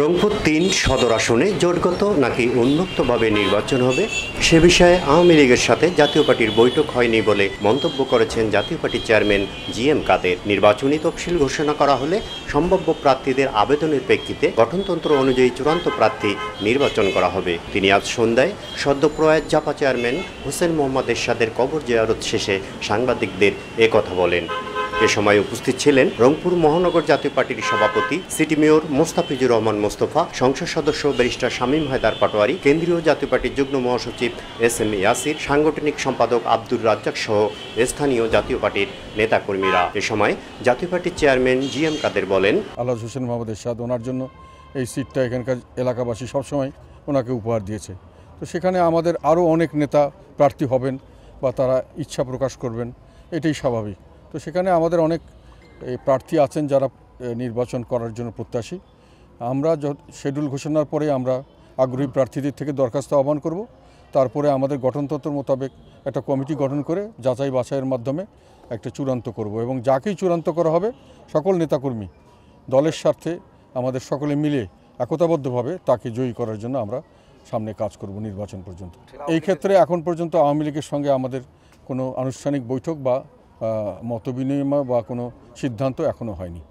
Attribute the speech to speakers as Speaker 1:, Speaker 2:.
Speaker 1: রংপুর তিন সদর আসনে জোটগত নাকি উন্মুক্তভাবে নির্বাচন হবে সে বিষয়ে আওয়ামী লীগের সাথে জাতীয় পার্টির বৈঠক হয়নি বলে মন্তব্য করেছেন জাতীয় পার্টির চেয়ারম্যান জি এম কাদের নির্বাচনী তফসিল ঘোষণা করা হলে সম্ভাব্য প্রার্থীদের আবেদনের প্রেক্ষিতে গঠনতন্ত্র অনুযায়ী চূড়ান্ত প্রার্থী নির্বাচন করা হবে তিনি আজ সন্ধ্যায় সদ্যপ্রয়াত জাপা চেয়ারম্যান হোসেন মোহাম্মদ এরশাদের কবর জিয়ারত শেষে সাংবাদিকদের কথা বলেন এ সময় উপস্থিত ছিলেন রংপুর মহানগর জাতীয় পার্টির সভাপতি সিটি মেয়র মোস্তাফিজুর রহমান মোস্তফা সংসদ সদস্য ব্যারিস্টার শামীম হায়দার পাটোয়ারি কেন্দ্রীয় জাতীয় পার্টির যুগ্ম মহাসচিব এস এম ইয়াসির সাংগঠনিক সম্পাদক আব্দুর রাজ্জাক সহ স্থানীয় জাতীয় পার্টির নেতাকর্মীরা এ সময় জাতীয় পার্টির চেয়ারম্যান জি এম কাদের বলেন
Speaker 2: আল্লাহ হোসেন মোহাম্মদ এরশাদ ওনার জন্য এই সিটটা এখানকার এলাকাবাসী সবসময় ওনাকে উপহার দিয়েছে তো সেখানে আমাদের আরও অনেক নেতা প্রার্থী হবেন বা তারা ইচ্ছা প্রকাশ করবেন এটাই স্বাভাবিক তো সেখানে আমাদের অনেক প্রার্থী আছেন যারা নির্বাচন করার জন্য প্রত্যাশী আমরা শেডিউল ঘোষণার পরে আমরা আগ্রহী প্রার্থীদের থেকে দরখাস্ত আহ্বান করব তারপরে আমাদের গঠনতন্ত্র মোতাবেক একটা কমিটি গঠন করে যাচাই বাছাইয়ের মাধ্যমে একটা চূড়ান্ত করব এবং যাকেই চূড়ান্ত করা হবে সকল নেতাকর্মী দলের স্বার্থে আমাদের সকলে মিলে একতাবদ্ধভাবে তাকে জয়ী করার জন্য আমরা সামনে কাজ করব নির্বাচন পর্যন্ত এই ক্ষেত্রে এখন পর্যন্ত আওয়ামী লীগের সঙ্গে আমাদের কোনো আনুষ্ঠানিক বৈঠক বা মতবিনিময় বা কোনো সিদ্ধান্ত এখনও হয়নি